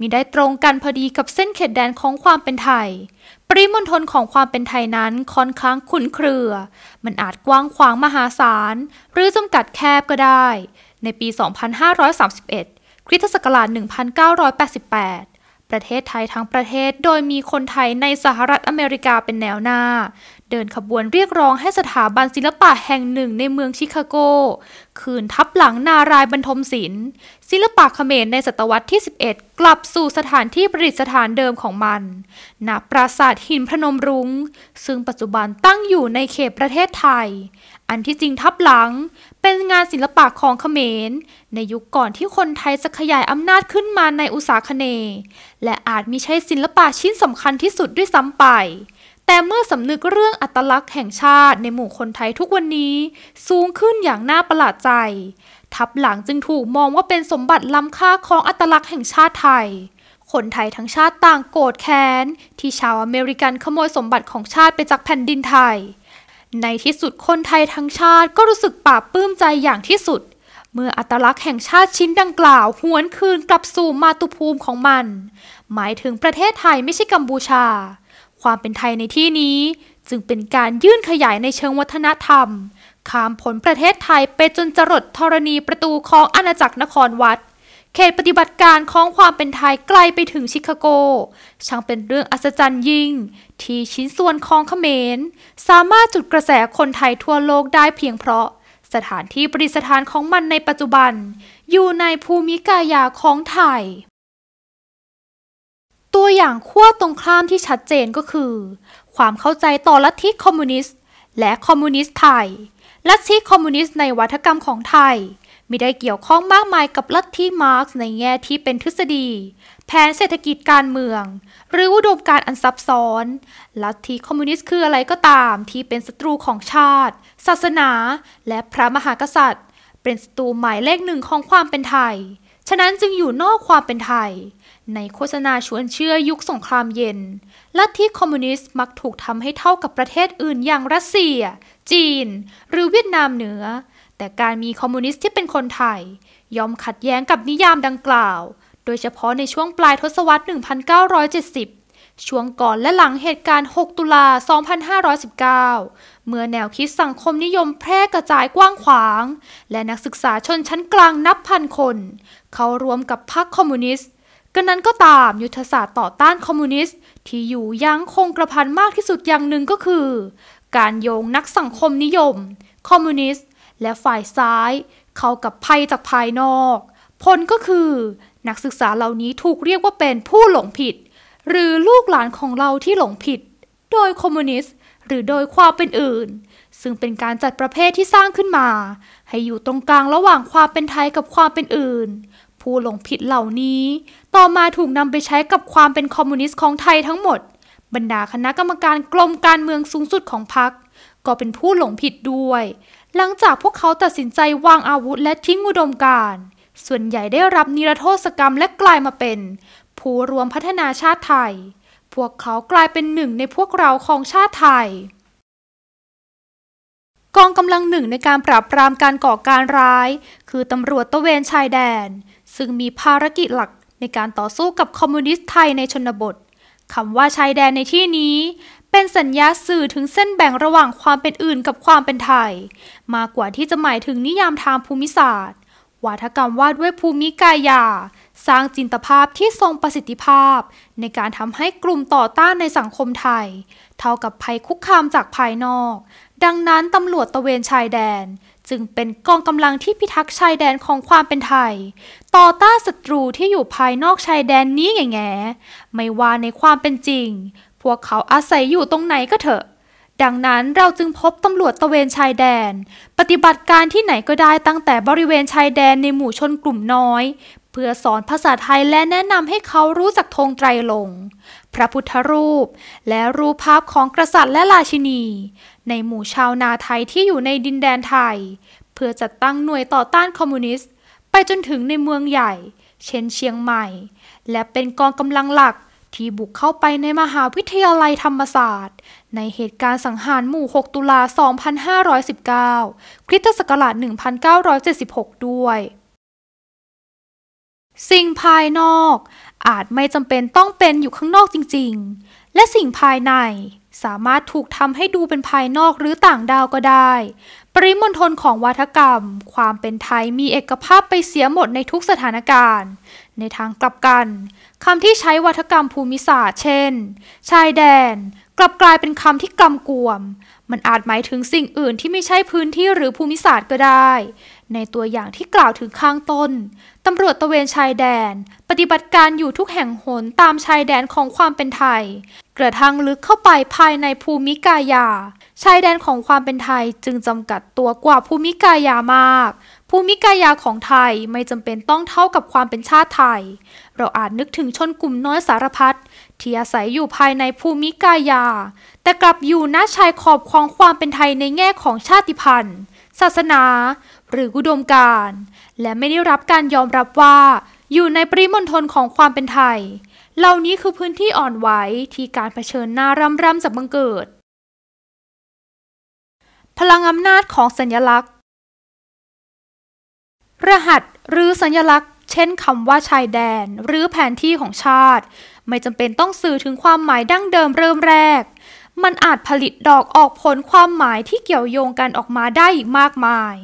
มีได้ตรงกันพอดีกับเส้นเขตแดนของความเป็นไทย ปริมณฑลของความเป็นไทยนั้นค่อนข้างขุนเครือ มันอาจกว้างขวางมหาศาล หรือจำกัดแคบก็ได้ ในปี 2531คริสตศักราช1988 ประเทศไทยทั้งประเทศโดยมีคนไทยในสหรัฐอเมริกาเป็นแนวหน้าเดินขบวนเรียกร้องให้สถาบันศิลปะแห่งหนึ่งในเมืองชิคาโก คืนทับหลังนารายบรรทมศิลป์ศิลปะเขมรในศตวรรษที่ 11 กลับสู่สถานที่ประดิษฐานเดิมของมันณปราสาทหินพระนมรุง้งซึ่งปัจจุบันตั้งอยู่ในเขตประเทศไทย อันที่จริงทับหลัง เป็นงานศิลปะของเขมร ในยุคก่อนที่คนไทยจะขยายอำนาจขึ้นมาในอุตสาคเน และอาจมีใช้ศิลปะชิ้นสำคัญที่สุดด้วยซ้ำไปแต่เมื่อสำนึกเรื่องอัตลักษณ์แห่งชาติในหมู่คนไทยทุกวันนี้ สูงขึ้นอย่างน่าประหลาดใจทับหลังจึงถูกมองว่าเป็นสมบัติล้ำค่าของอัตลักษณ์แห่งชาติไทย คนไทยทั้งชาติต่างโกรธแค้นที่ชาวอเมริกันขโมยสมบัติของชาติไปจากแผ่นดินไทย ในที่สุดคนไทยทั้งชาติก็รู้สึกปราบปลื้มใจอย่างที่สุด เมื่ออัตลักษณ์แห่งชาติชิ้นดังกล่าวหวนคืนกลับสู่มาตุภูมิของมัน หมายถึงประเทศไทยไม่ใช่กัมพูชาความเป็นไทยในที่นี้จึงเป็นการยื่นขยายในเชิงวัฒนธรรมข้ามผลประเทศไทยไปจนจรดธรณีประตูของอาณาจักรนครวัด เขตปฏิบัติการของความเป็นไทยไกลไปถึงชิคาโกช่างเป็นเรื่องอัศจรรย์ยิ่งที่ชิ้นส่วนของเขมรสามารถจุดกระแสคนไทยทั่วโลกได้เพียงเพราะสถานที่ปริสถานของมันในปัจจุบันอยู่ในภูมิกายาของไทยตัวอย่างขั้วตรงข้ามที่ชัดเจนก็คือ ความเข้าใจต่อลัทธิคอมมิวนิสต์และคอมมิวนิสต์ไทย ลัทธิคอมมิวนิสต์ในวัฒกรรมของไทยไม่ได้เกี่ยวข้องมากมายกับลัทธิมาร์กซ์ในแง่ที่เป็นทฤษฎี แผนเศรษฐกิจการเมือง หรืออุดมการอันซับซ้อน ลัทธิคอมมิวนิสต์คืออะไรก็ตามที่เป็นศัตรูของชาติ ศาสนา และพระมหากษัตริย์ เป็นศัตรูหมายเลขหนึ่งของความเป็นไทยฉะนั้นจึงอยู่นอกความเป็นไทย ในโฆษณาชวนเชื่อยุคสงครามเย็นลัทธิคอมมิวนิสต์มักถูกทำให้เท่ากับประเทศอื่นอย่างรัสเซีย จีน หรือเวียดนามเหนือ แต่การมีคอมมิวนิสต์ที่เป็นคนไทย ยอมขัดแย้งกับนิยามดังกล่าว โดยเฉพาะในช่วงปลายทศวรรษ 1970ช่วงก่อนและหลังเหตุการณ์ 6 ตุลา2519 เมื่อแนวคิดสังคมนิยมแพร่กระจายกว้างขวาง และนักศึกษาชนชั้นกลางนับพันคน เขารวมกับพรรคคอมมิวนิสต์กันนั้นก็ตาม ยุทธศาสตร์ต่อต้านคอมมิวนิสต์ ที่อยู่ยั้งคงกระพันมากที่สุดอย่างหนึ่งก็คือ การโยงนักสังคมนิยม คอมมิวนิสต์ และฝ่ายซ้าย เข้ากับภัยจากภายนอก ผลก็คือนักศึกษาเหล่านี้ถูกเรียกว่าเป็นผู้หลงผิดหรือลูกหลานของเราที่หลงผิด โดยคอมมิวนิสต์หรือโดยความเป็นอื่น ซึ่งเป็นการจัดประเภทที่สร้างขึ้นมา ให้อยู่ตรงกลางระหว่างความเป็นไทยกับความเป็นอื่น ผู้หลงผิดเหล่านี้ ต่อมาถูกนำไปใช้กับความเป็นคอมมิวนิสต์ของไทยทั้งหมด บรรดาคณะกรรมการกลมการเมืองสูงสุดของพรรคก็เป็นผู้หลงผิดด้วย หลังจากพวกเขาตัดสินใจวางอาวุธและทิ้งอุดมการณ์ส่วนใหญ่ได้รับนิรโทษกรรมและกลายมาเป็นผู้รวมพัฒนาชาติไทย พวกเขากลายเป็นหนึ่งในพวกเราของชาติไทย กองกำลังหนึ่งในการปราบปรามการก่อการร้าย คือตำรวจตะเวนชายแดน ซึ่งมีภารกิจหลักในการต่อสู้กับคอมมิวนิสต์ไทยในชนบทคำว่าชายแดนในที่นี้เป็นสัญญาสื่อถึงเส้นแบ่งระหว่างความเป็นอื่นกับความเป็นไทย มากกว่าที่จะหมายถึงนิยามทางภูมิศาสตร์วาทกรรมวาดด้วยภูมิกายาสร้างจินตภาพที่ทรงประสิทธิภาพ ในการทำให้กลุ่มต่อต้านในสังคมไทย เท่ากับภัยคุกคามจากภายนอก ดังนั้นตำรวจตะเวนชายแดนจึงเป็นกองกำลังที่พิทักษ์ชายแดนของความเป็นไทย ต่อต้านศัตรูที่อยู่ภายนอกชายแดนนี้แง่ไม่ว่าในความเป็นจริง พวกเขาอาศัยอยู่ตรงไหนก็เถอะดังนั้นเราจึงพบตำรวจตะเวนชายแดน ปฏิบัติการที่ไหนก็ได้ตั้งแต่บริเวณชายแดนในหมู่ชนกลุ่มน้อย เพื่อสอนภาษาไทยและแนะนำให้เขารู้จักธงไตรลง พระพุทธรูปและรูปภาพของกษัตริย์และราชินี ในหมู่ชาวนาไทยที่อยู่ในดินแดนไทย เพื่อจัดตั้งหน่วยต่อต้านคอมมิวนิสต์ ไปจนถึงในเมืองใหญ่ เช่นเชียงใหม่ และเป็นกองกำลังหลักที่บุกเข้าไปในมหาวิทยาลัยธรรมศาสตร์ในเหตุการณ์สังหารหมู่ 6 ตุลา 2519คริสตศักราช1976 ด้วย สิ่งภายนอกอาจไม่จำเป็นต้องเป็นอยู่ข้างนอกจริงๆ และสิ่งภายใน สามารถถูกทำให้ดูเป็นภายนอกหรือต่างดาวก็ได้ ปริมณฑลของวัฒกรรมความเป็นไทยมีเอกภาพไปเสียหมดในทุกสถานการณ์ ในทางกลับกันคำที่ใช้วัฒกรรมภูมิศาสตร์เช่น ชายแดนกลับกลายเป็นคำที่กำกวม มันอาจหมายถึงสิ่งอื่นที่ไม่ใช่พื้นที่หรือภูมิศาสตร์ก็ได้ ในตัวอย่างที่กล่าวถึงข้างต้น ตำรวจตะเวนชายแดน ปฏิบัติการอยู่ทุกแห่งหนตามชายแดนของความเป็นไทย กระทั่งลึกเข้าไปภายในภูมิกายา ชายแดนของความเป็นไทยจึงจำกัดตัวกว่าภูมิกายามาก ภูมิกายาของไทยไม่จำเป็นต้องเท่ากับความเป็นชาติไทย เราอาจนึกถึงชนกลุ่มน้อยสารพัดที่อาศัยอยู่ภายในภูมิกายา แต่กลับอยู่ณชายขอบของความเป็นไทยในแง่ของชาติพันธุ์ ศาสนา หรืออุดมการณ์และไม่ได้รับการยอมรับว่าอยู่ในปริมณฑลของความเป็นไทย เหล่านี้คือพื้นที่อ่อนไหวที่การเผชิญหน้าร่ำร่ำจากบังเกิด พลังอำนาจของสัญลักษณ์ รหัสหรือสัญลักษณเช่นคำว่าชายแดน หรือแผนที่ของชาติ ไม่จำเป็นต้องสื่อถึงความหมายดั้งเดิมเริ่มแรก มันอาจผลิตดอกออกผลความหมายที่เกี่ยวโยงกันออกมาได้อีกมากมาย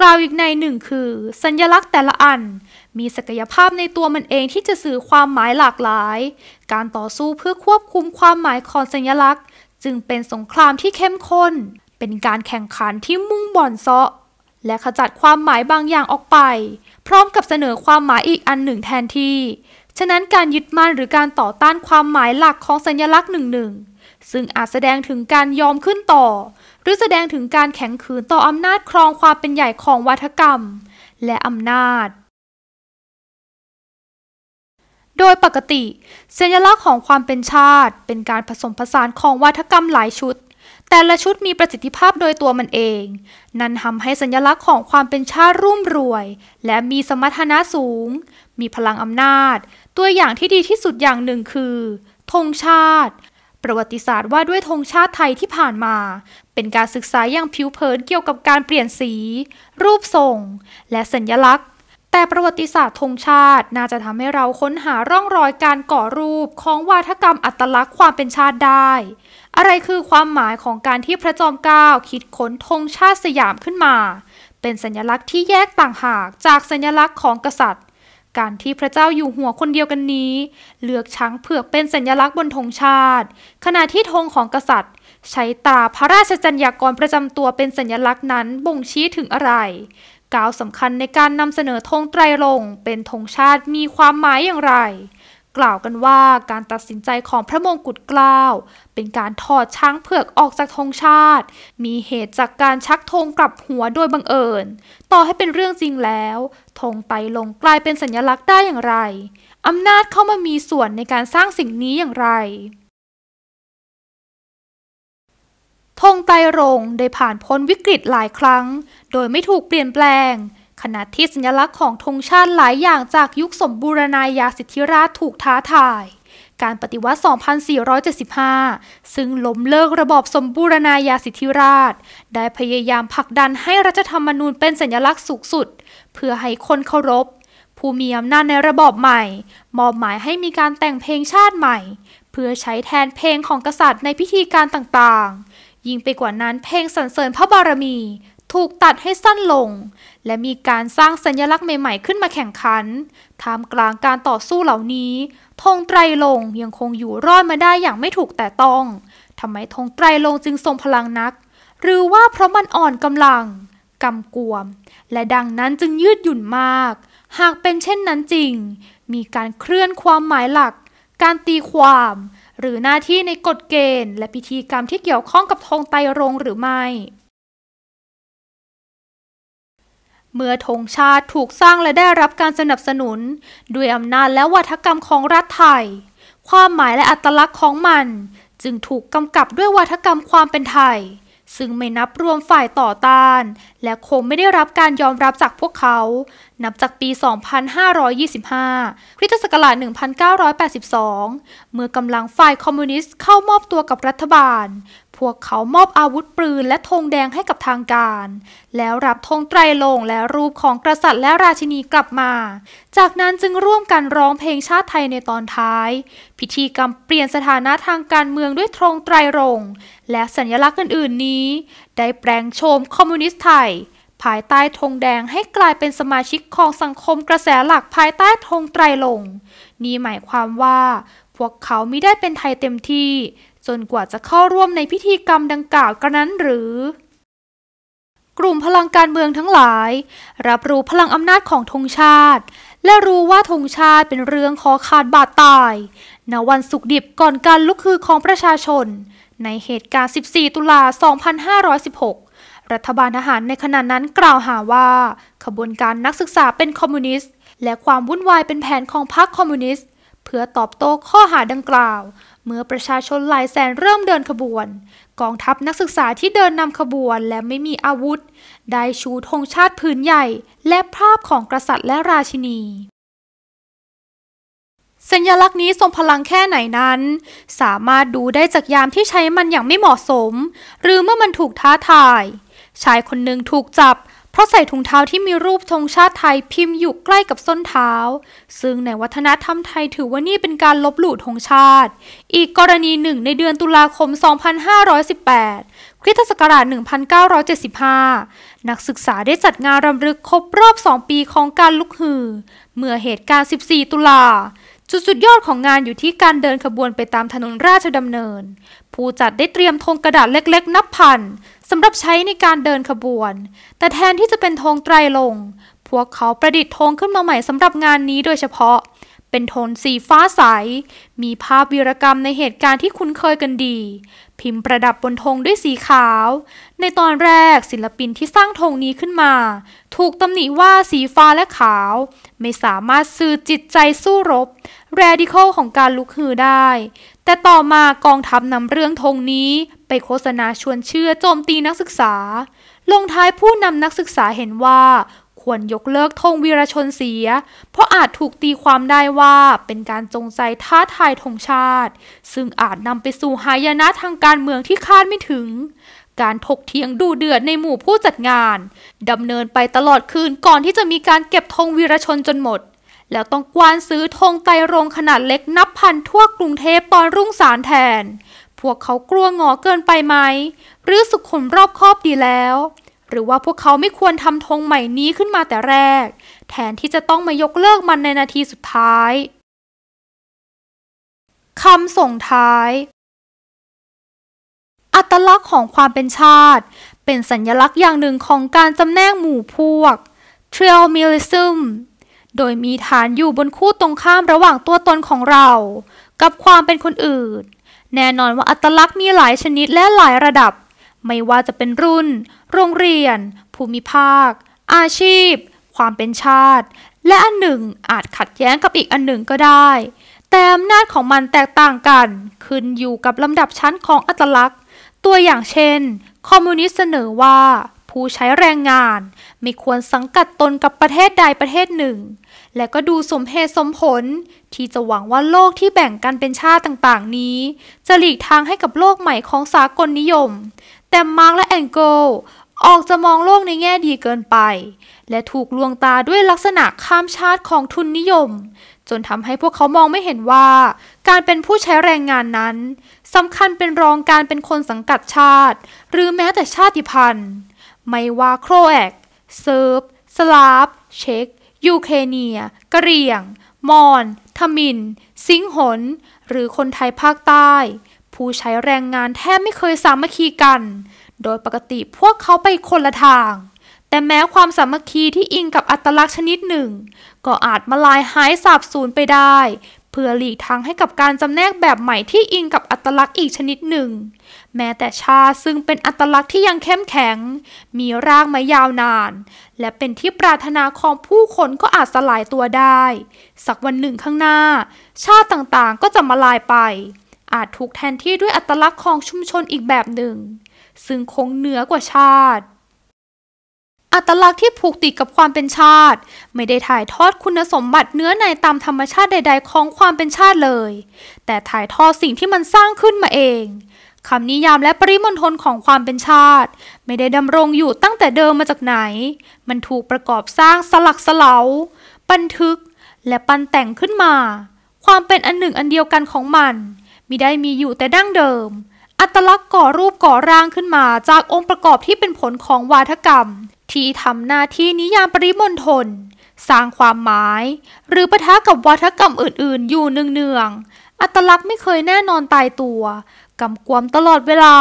กล่าวอีกในหนึ่งคือ สัญลักษณ์แต่ละอัน มีศักยภาพในตัวมันเองที่จะสื่อความหมายหลากหลาย การต่อสู้เพื่อควบคุมความหมายของสัญลักษณ์ จึงเป็นสงครามที่เข้มข้น เป็นการแข่งขันที่มุ่งบ่อนเซาะและขจัดความหมายบางอย่างออกไปพร้อมกับเสนอความหมายอีกอันหนึ่งแทนที่ ฉะนั้นการยึดมั่นหรือการต่อต้านความหมายหลักของสัญลักษณ์หนึ่งหนึ่ง ซึ่งอาจแสดงถึงการยอมขึ้นต่อ หรือแสดงถึงการแข็งขืนต่ออำนาจครองความเป็นใหญ่ของวัฒกรรม และอำนาจ โดยปกติ สัญลักษณ์ของความเป็นชาติเป็นการผสมผสานของวัฒกรรมหลายชุดแต่ละชุดมีประสิทธิภาพโดยตัวมันเอง นั่นทำให้สัญลักษณ์ของความเป็นชาติรุ่มรวย และมีสมรรถนะสูง มีพลังอำนาจ ตัวอย่างที่ดีที่สุดอย่างหนึ่งคือธงชาติ ประวัติศาสตร์ว่าด้วยธงชาติไทยที่ผ่านมา เป็นการศึกษาอย่างผิวเผินเกี่ยวกับการเปลี่ยนสี รูปทรงและสัญลักษณ์แต่ประวัติศาสตร์ธงชาติ น่าจะทำให้เราค้นหาร่องรอยการก่อรูปของวาทกรรมอัตลักษณ์ความเป็นชาติได้ อะไรคือความหมายของการที่พระจอมเกล้าคิดค้นธงชาติสยามขึ้นมา เป็นสัญลักษณ์ที่แยกต่างหากจากสัญลักษณ์ของกษัตริย์การที่พระเจ้าอยู่หัวคนเดียวกันนี้ เลือกช้างเผือกเป็นสัญลักษณ์บนธงชาติ ขณะที่ธงของกษัตริย์ ใช้ตราพระราชจัญญากรประจำตัวเป็นสัญลักษณ์นั้นบ่งชี้ถึงอะไรก้าวสำคัญในการนำเสนอธงไตรรงเป็นธงชาติมีความหมายอย่างไร กล่าวกันว่าการตัดสินใจของพระมงกุฎเกล้าเป็นการถอดช้างเผือกออกจากธงชาติ มีเหตุจากการชักธงกลับหัวโดยบังเอิญ ต่อให้เป็นเรื่องจริงแล้ว ธงไตรรงกลายเป็นสัญลักษณ์ได้อย่างไรอำนาจเข้ามามีส่วนในการสร้างสิ่งนี้อย่างไรพงไตรรงได้ผ่านพ้นวิกฤตหลายครั้ง โดยไม่ถูกเปลี่ยนแปลง ขณะที่สัญลักษณ์ของธงชาติหลายอย่างจากยุคสมบูรณาญาสิทธิราชถูกท้าทาย การปฏิวัติ 2475 ซึ่งล้มเลิกระบอบสมบูรณาญาสิทธิราชได้พยายามผลักดันให้รัฐธรรมนูญเป็นสัญลักษณ์สูงสุด เพื่อให้คนเคารพผู้มีอำนาจในระบอบใหม่ มอบหมายให้มีการแต่งเพลงชาติใหม่ เพื่อใช้แทนเพลงของกษัตริย์ในพิธีการต่างยิ่งไปกว่านั้นเพลงสรรเสริญพระบารมี ถูกตัดให้สั้นลง และมีการสร้างสัญลักษณ์ใหม่ๆขึ้นมาแข่งขันท่ามกลางการต่อสู้เหล่านี้ธงไตรลงยังคงอยู่รอดมาได้อย่างไม่ถูกแต่ต้องทำไมธงไตรลงจึงทรงพลังนัก หรือว่าเพราะมันอ่อนกำลังกำกวม และดังนั้นจึงยืดหยุ่นมาก หากเป็นเช่นนั้นจริง มีการเคลื่อนความหมายหลัก การตีความหรือหน้าที่ในกฎเกณฑ์และพิธีกรรมที่เกี่ยวข้องกับธงไตรรงหรือไม่เมื่อธงชาติถูกสร้างและได้รับการสนับสนุนด้วยอำนาจและวัฒกรรมของรัฐไทย ความหมายและอัตลักษณ์ของมันจึงถูกกำกับด้วยวัฒกรรมความเป็นไทยซึ่งไม่นับรวมฝ่ายต่อต้าน และคงไม่ได้รับการยอมรับจากพวกเขา นับจากปี 2525 คริสตศักราช 1982 เมื่อกำลังฝ่ายคอมมิวนิสต์เข้ามอบตัวกับรัฐบาลพวกเขามอบอาวุธปืนและธงแดงให้กับทางการ แล้วรับธงไตรลงและรูปของกษัตริย์และราชินีกลับมา จากนั้นจึงร่วมกันร้องเพลงชาติไทยในตอนท้าย พิธีกรรมเปลี่ยนสถานะทางการเมืองด้วยธงไตรรงและสัญลักษณ์อื่น ๆนี้ได้แปลงโฉมคอมมิวนิสต์ไทย ภายใต้ธงแดงให้กลายเป็นสมาชิกของสังคมกระแสหลักภายใต้ธงไตรลงนี่หมายความว่า พวกเขาไม่ได้เป็นไทยเต็มที่จนกว่าจะเข้าร่วมในพิธีกรรมดังกล่าวกระนั้นหรือ กลุ่มพลังการเมืองทั้งหลาย รับรู้พลังอำนาจของธงชาติ และรู้ว่าธงชาติเป็นเรื่องขอขาดบาดตายณวันสุกดิบก่อนการลุกคือของประชาชน ในเหตุการณ์ 14 ตุลา 2516 รัฐบาลทหารในขณะนั้นกล่าวหาว่า ขบวนการนักศึกษาเป็นคอมมิวนิสต์และความวุ่นวายเป็นแผนของพรรคคอมมิวนิสต์เพื่อตอบโต้ข้อหาดังกล่าวเมื่อประชาชนหลายแสนเริ่มเดินขบวนกองทัพนักศึกษาที่เดินนำขบวนและไม่มีอาวุธ ได้ชูธงชาติพื้นใหญ่ และภาพของกษัตริย์และราชินี สัญลักษณ์นี้ทรงพลังแค่ไหนนั้น สามารถดูได้จากยามที่ใช้มันอย่างไม่เหมาะสม หรือเมื่อมันถูกท้าทาย ชายคนหนึ่งถูกจับราะใส่ถุงเท้าที่มีรูปธงชาติไทยพิมพ์อยู่ใกล้กับส้นเท้า ซึ่งในวัฒนธรรมไทยถือว่านี่เป็นการลบหลู่ธงชาติ อีกกรณีหนึ่ง ในเดือนตุลาคม 2518คริสตศักราช1975 นักศึกษาได้จัดงานรำลึกครบรอบ 2 ปีของการลุกฮือ เมื่อเหตุการณ์ 14 ตุลา จุดสุดยอดของงานอยู่ที่การเดินขบวนไปตามถนนราชดำเนิน ผู้จัดได้เตรียมธงกระดาษเล็ก ๆ นับพันสำหรับใช้ในการเดินขบวน แต่แทนที่จะเป็นธงไตรลง พวกเขาประดิษฐ์ธงขึ้นมาใหม่สำหรับงานนี้โดยเฉพาะ เป็นโทนสีฟ้าใส มีภาพวีรกรรมในเหตุการณ์ที่คุ้นเคยกันดี พิมพ์ประดับบนธงด้วยสีขาว ในตอนแรกศิลปินที่สร้างธงนี้ขึ้นมา ถูกตำหนิว่าสีฟ้าและขาว ไม่สามารถสื่อจิตใจสู้รบแรดิเคอลของการลุกฮือได้ แต่ต่อมากองทัพนำเรื่องธงนี้ไปโฆษณาชวนเชื่อโจมตีนักศึกษา ลงท้ายผู้นำนักศึกษาเห็นว่า ควรยกเลิกธงวีรชนเสีย เพราะอาจถูกตีความได้ว่าเป็นการจงใจท้าทายธงชาติ ซึ่งอาจนำไปสู่หายนะทางการเมืองที่คาดไม่ถึง การถกเถียงดูเดือดในหมู่ผู้จัดงานดำเนินไปตลอดคืนก่อนที่จะมีการเก็บธงวีรชนจนหมดแล้วต้องกวานซื้อธงไตรรงขนาดเล็กนับพันทั่วกรุงเทพตอนรุ่งสารแทน พวกเขากลัวงอเกินไปไหม หรือสุขุมรอบคอบดีแล้ว หรือว่าพวกเขาไม่ควรทำธงใหม่นี้ขึ้นมาแต่แรก แทนที่จะต้องมายกเลิกมันในนาทีสุดท้าย คำส่งท้าย อัตลักษณ์ของความเป็นชาติ เป็นสัญลักษณ์อย่างหนึ่งของการจำแนกหมู่พวก t r i l m i l i s m โดยมีฐานอยู่บนคู่ตรงข้ามระหว่างตัวตนของเรากับความเป็นคนอื่น แน่นอนว่าอัตลักษณ์มีหลายชนิดและหลายระดับ ไม่ว่าจะเป็นรุ่น โรงเรียน ภูมิภาค อาชีพ ความเป็นชาติ และอันหนึ่งอาจขัดแย้งกับอีกอันหนึ่งก็ได้ แต่อำนาจของมันแตกต่างกันขึ้นอยู่กับลำดับชั้นของอัตลักษณ์ ตัวอย่างเช่นคอมมิวนิสต์เสนอว่าผู้ใช้แรงงานไม่ควรสังกัดตนกับประเทศใดประเทศหนึ่ง และก็ดูสมเหตุสมผล ที่จะหวังว่าโลกที่แบ่งกันเป็นชาติต่างๆ นี้ จะหลีกทางให้กับโลกใหม่ของสากลนิยม แต่มาร์กและแองโกลออกจะมองโลกในแง่ดีเกินไป และถูกลวงตาด้วยลักษณะข้ามชาติของทุนนิยม จนทำให้พวกเขามองไม่เห็นว่า การเป็นผู้ใช้แรงงานนั้นสำคัญเป็นรองการเป็นคนสังกัดชาติ หรือแม้แต่ชาติพันธุ์ไม่ว่าโครแอกเซิร์ฟสลาฟเช็กยูเคเนียกะเหรี่ยง มอน ทมิน สิงหนหรือคนไทยภาคใต้ ผู้ใช้แรงงานแทบไม่เคยสามัคคีกัน โดยปกติพวกเขาไปคนละทาง แต่แม้ความสามัคคีที่อิงกับอัตลักษณ์ชนิดหนึ่ง ก็อาจมาลายหายสาบสูญไปได้ เพื่อหลีกทางให้กับการจำแนกแบบใหม่ที่อิงกับอัตลักษณ์อีกชนิดหนึ่งแม้แต่ชาซึ่งเป็นอัตลักษณ์ที่ยังเข้มแข็ง มีรากมายาวนาน และเป็นที่ปรารถนาของผู้คนก็อาจสลายตัวได้ สักวันหนึ่งข้างหน้า ชาติต่างๆ ก็จะมาลายไป อาจถูกแทนที่ด้วยอัตลักษณ์ของชุมชนอีกแบบหนึ่ง ซึ่งคงเหนือกว่าชาติ อัตลักษณ์ที่ผูกติดกับความเป็นชาติ ไม่ได้ถ่ายทอดคุณสมบัติเนื้อในตามธรรมชาติใดๆ ของความเป็นชาติเลย แต่ถ่ายทอดสิ่งที่มันสร้างขึ้นมาเองคำนิยามและปริมณฑลของความเป็นชาติ ไม่ได้ดำรงอยู่ตั้งแต่เดิมมาจากไหน มันถูกประกอบสร้างสลักสลาบันทึกและปันแต่งขึ้นมา ความเป็นอันหนึ่งอันเดียวกันของมันมิได้มีอยู่แต่ดั้งเดิม อัตลักษณ์ก่อรูปก่อร่างขึ้นมาจากองค์ประกอบที่เป็นผลของวาทกรรมที่ทำหน้าที่นิยามปริมณฑลสร้างความหมาย หรือปะทะกับวาทกรรมอื่นๆ อยู่เนืองๆอัตลักษณ์ไม่เคยแน่นอนตายตัวกำกวมตลอดเวลา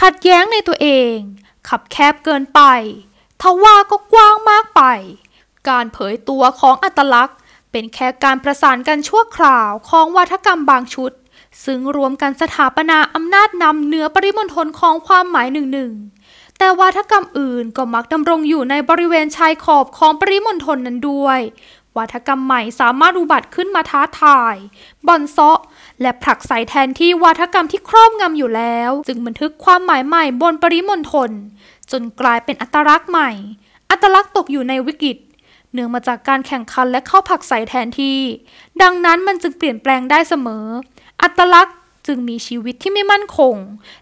ขัดแย้งในตัวเอง ขับแคบเกินไป ทว่าก็กว้างมากไป การเผยตัวของอัตลักษณ์ เป็นแค่การประสานกันชั่วคราวของวัฒกรรมบางชุด ซึ่งรวมกันสถาปนาอำนาจนำเหนือปริมณฑลของความหมายหนึ่งหนึ่งแต่วัฒกรรมอื่นก็มักดำรงอยู่ในบริเวณชายขอบของปริมณฑลนั้นด้วยวัฒกรรมใหม่สามารถอุบัติขึ้นมาท้าทายบอนเซาะ และผลักใส่แทนที่วาทกรรมที่ครอบงำอยู่แล้ว จึงบันทึกความหมายใหม่บนปริมณฑลจนกลายเป็นอัตลักษณ์ใหม่ อัตลักษณ์ตกอยู่ในวิกฤตเนื่องมาจากการแข่งขันและเข้าผักใส่แทนที่ ดังนั้นมันจึงเปลี่ยนแปลงได้เสมอ อัตลักษณ์จึงมีชีวิตที่ไม่มั่นคง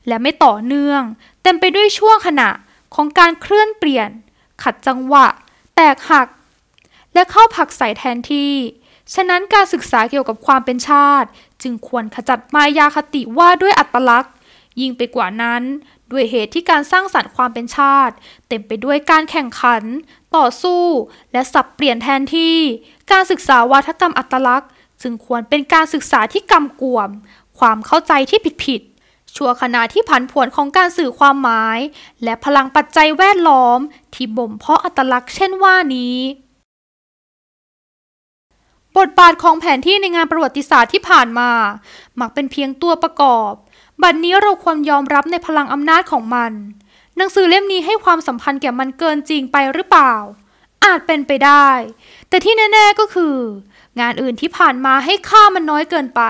และไม่ต่อเนื่อง เต็มไปด้วยช่วงขณะของการเคลื่อนเปลี่ยน ขัดจังหวะแตกหัก และเข้าผักใส่แทนที่ฉะนั้นการศึกษาเกี่ยวกับความเป็นชาติ จึงควรขจัดมายาคติว่าด้วยอัตลักษณ์ ยิ่งไปกว่านั้น ด้วยเหตุที่การสร้างสรรค์ความเป็นชาติ เต็มไปด้วยการแข่งขัน ต่อสู้ และสับเปลี่ยนแทนที่ การศึกษาวัฒกรรมอัตลักษณ์ จึงควรเป็นการศึกษาที่กำกวม ความเข้าใจที่ผิดผิด ชั่วขณะที่ผันผวนของการสื่อความหมาย และพลังปัจจัยแวดล้อมที่บ่มเพาะอัตลักษณ์เช่นว่านี้บทบาทของแผนที่ในงานประวัติศาสตร์ที่ผ่านมามักเป็นเพียงตัวประกอบบัดนนี้เราควรยอมรับในพลังอำนาจของมัน หนังสือเล่มนี้ให้ความสัมพันธ์แก่มันเกินจริงไปหรือเปล่า อาจเป็นไปได้ แต่ที่แน่ๆก็คือ งานอื่นที่ผ่านมาให้ค่ามันน้อยเกินไป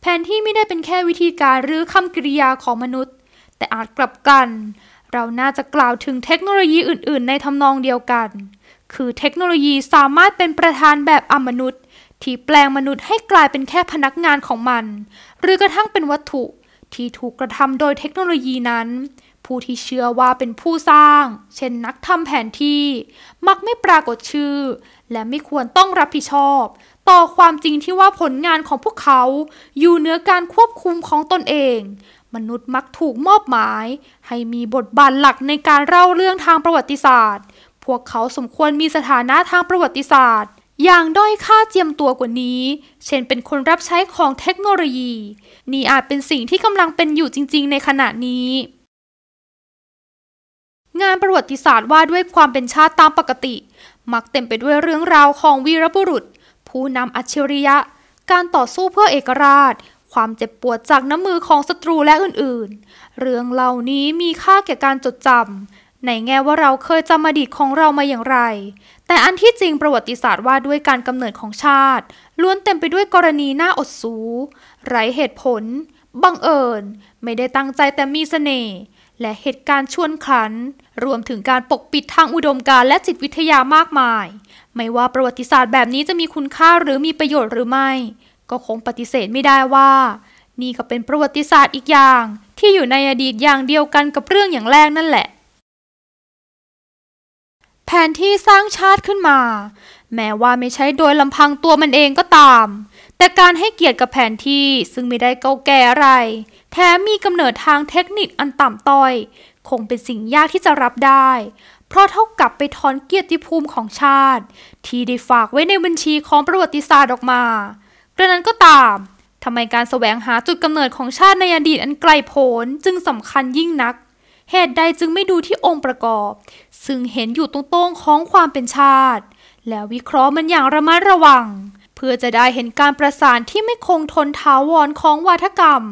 แผนที่ไม่ได้เป็นแค่วิธีการหรือคำกริยาของมนุษย์ แต่อาจกลับกัน เราน่าจะกล่าวถึงเทคโนโลยีอื่นๆ ในทำนองเดียวกัน คือเทคโนโลยีสามารถเป็นประธานแบบอมนุษย์ที่แปลงมนุษย์ให้กลายเป็นแค่พนักงานของมัน หรือกระทั่งเป็นวัตถุ ที่ถูกกระทำโดยเทคโนโลยีนั้น ผู้ที่เชื่อว่าเป็นผู้สร้าง เช่นนักทำแผนที่ มักไม่ปรากฏชื่อ และไม่ควรต้องรับผิดชอบ ต่อความจริงที่ว่าผลงานของพวกเขา อยู่เหนือการควบคุมของตนเอง มนุษย์มักถูกมอบหมาย ให้มีบทบาทหลักในการเล่าเรื่องทางประวัติศาสตร์ พวกเขาสมควรมีสถานะทางประวัติศาสตร์อย่างด้อยค่าเจียมตัวกว่านี้ เช่นเป็นคนรับใช้ของเทคโนโลยี นี่อาจเป็นสิ่งที่กำลังเป็นอยู่จริง ๆในขณะนี้ งานประวัติศาสตร์ว่าด้วยความเป็นชาติตามปกติ มักเต็มไปด้วยเรื่องราวของวีรบุรุษ ผู้นำอัจฉริยะ การต่อสู้เพื่อเอกราช ความเจ็บปวดจากน้ำมือของศัตรูและอื่นๆ เรื่องเหล่านี้มีค่าแก่การจดจำในแง่ว่าเราเคยจำอดีตของเรามาอย่างไร แต่อันที่จริงประวัติศาสตร์ว่าด้วยการกำเนิดของชาติ ล้วนเต็มไปด้วยกรณีน่าอดสู ไร้เหตุผล บังเอิญ ไม่ได้ตั้งใจแต่มีสเสน่ห์ และเหตุการณ์ชวนขัน รวมถึงการปกปิดทางอุดมการและจิตวิทยามากมาย ไม่ว่าประวัติศาสตร์แบบนี้จะมีคุณค่าหรือมีประโยชน์หรือไม่ ก็คงปฏิเสธไม่ได้ว่า นี่ก็เป็นประวัติศาสตร์อีกอย่าง ที่อยู่ในอดีตอย่างเดียวกันกับเรื่องอย่างแรกนั่นแหละแผนที่สร้างชาติขึ้นมา แม้ว่าไม่ใช่โดยลำพังตัวมันเองก็ตาม แต่การให้เกียรติกับแผนที่ซึ่งไม่ได้เก่าแก่อะไรแถมมีกำเนิดทางเทคนิคอันต่ำต้อย คงเป็นสิ่งยากที่จะรับได้ เพราะเท่ากับไปถอนเกียรติภูมิของชาติ ที่ได้ฝากไว้ในบัญชีของประวัติศาสตร์ออกมากระนั้นก็ตาม ทำไมการแสวงหาจุดกำเนิดของชาติในอดีตอันไกลโพ้นจึงสำคัญยิ่งนักเหตุใดจึงไม่ดูที่องค์ประกอบ ซึ่งเห็นอยู่ตรงตรงของความเป็นชาติ แล้ววิเคราะห์มันอย่างระมัดระวัง เพื่อจะได้เห็นการประสานที่ไม่คงทนถาวรของวาทกรรม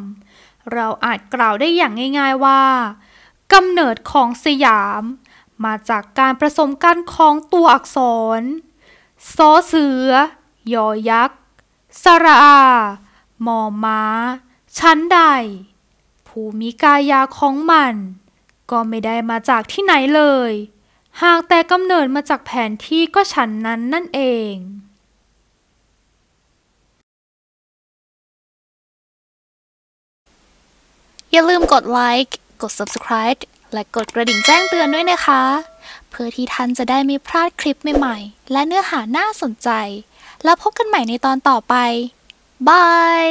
เราอาจกล่าวได้อย่างง่าย ๆว่ากำเนิดของสยาม มาจากการผสมกันของตัวอักษรซอเสือยอยักษ์สระอามอม้า ชั้นใด ภูมิกายาของมันก็ไม่ได้มาจากที่ไหนเลย หากแต่กำเนิดมาจากแผนที่ก็ฉันนั้นนั่นเอง อย่าลืมกดไลค์ กด subscribe และกดกระดิ่งแจ้งเตือนด้วยนะคะ เพื่อที่ท่านจะได้ไม่พลาดคลิปใหม่ๆ และเนื้อหาน่าสนใจ แล้วพบกันใหม่ในตอนต่อไป บาย